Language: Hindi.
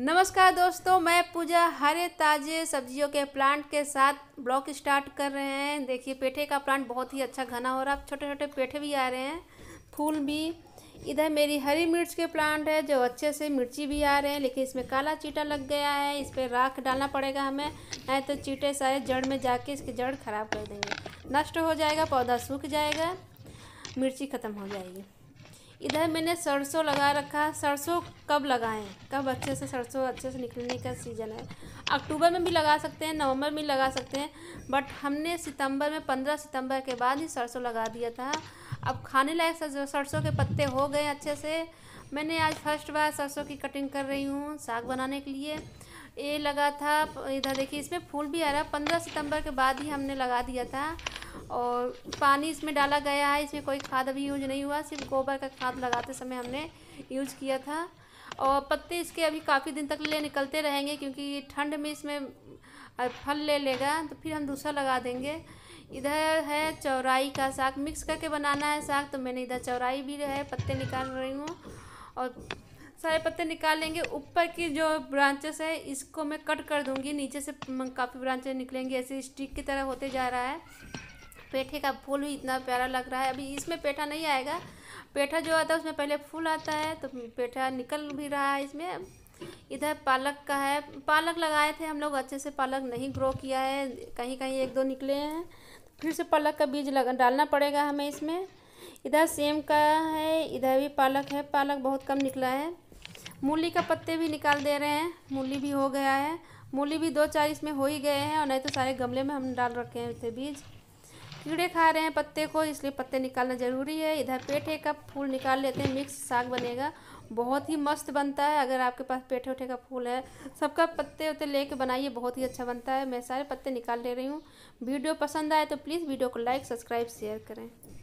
नमस्कार दोस्तों मैं पूजा हरे ताज़े सब्जियों के प्लांट के साथ ब्लॉक स्टार्ट कर रहे हैं देखिए पेठे का प्लांट बहुत ही अच्छा घना हो रहा है छोटे छोटे पेठे भी आ रहे हैं फूल भी इधर मेरी हरी मिर्च के प्लांट है जो अच्छे से मिर्ची भी आ रहे हैं लेकिन इसमें काला चीटा लग गया है इस पर राख डालना पड़ेगा हमें नहीं तो चीटे सारे जड़ में जाके इसकी जड़ खराब कर देंगे नष्ट हो जाएगा पौधा सूख जाएगा मिर्ची ख़त्म हो जाएगी इधर मैंने सरसों लगा रखा है सरसों कब लगाएं कब अच्छे से सरसों अच्छे से निकलने का सीज़न है अक्टूबर में भी लगा सकते हैं नवंबर में लगा सकते हैं बट हमने सितंबर में पंद्रह सितंबर के बाद ही सरसों लगा दिया था अब खाने लायक सरसों के पत्ते हो गए अच्छे से मैंने आज फर्स्ट बार सरसों की कटिंग कर रही हूँ साग बनाने के लिए ये लगा था इधर देखिए इसमें फूल भी आ रहा है पंद्रह सितंबर के बाद ही हमने लगा दिया था और पानी इसमें डाला गया है इसमें कोई खाद अभी यूज नहीं हुआ सिर्फ गोबर का खाद लगाते समय हमने यूज किया था और पत्ते इसके अभी काफ़ी दिन तक ले निकलते रहेंगे क्योंकि ठंड में इसमें फल ले लेगा तो फिर हम दूसरा लगा देंगे इधर है चौराई का साग मिक्स करके बनाना है साग तो मैंने इधर चौराई भी है पत्ते निकाल रही हूँ और सारे पत्ते निकालेंगे ऊपर की जो ब्रांचेस है इसको मैं कट कर दूंगी नीचे से काफ़ी ब्रांचेस निकलेंगे ऐसे स्टिक की तरह होते जा रहा है पेठे का फूल भी इतना प्यारा लग रहा है अभी इसमें पेठा नहीं आएगा पेठा जो आता है उसमें पहले फूल आता है तो पेठा निकल भी रहा है इसमें इधर पालक का है पालक लगाए थे हम लोग अच्छे से पालक नहीं ग्रो किया है कहीं कहीं एक दो निकले हैं फिर से पालक का बीज लगा डालना पड़ेगा हमें इसमें इधर सेम का है इधर भी पालक है पालक बहुत कम निकला है मूली का पत्ते भी निकाल दे रहे हैं मूली भी हो गया है मूली भी दो चार इसमें हो ही गए हैं और नहीं तो सारे गमले में हम डाल रखे हैं उसे बीज कीड़े खा रहे हैं पत्ते को इसलिए पत्ते निकालना ज़रूरी है इधर पेठे का फूल निकाल लेते हैं मिक्स साग बनेगा बहुत ही मस्त बनता है अगर आपके पास पेठे उठे का फूल है सबका पत्ते उत्ते ले कर बनाइए बहुत ही अच्छा बनता है मैं सारे पत्ते निकाल ले रही हूँ वीडियो पसंद आए तो प्लीज़ वीडियो को लाइक सब्सक्राइब शेयर करें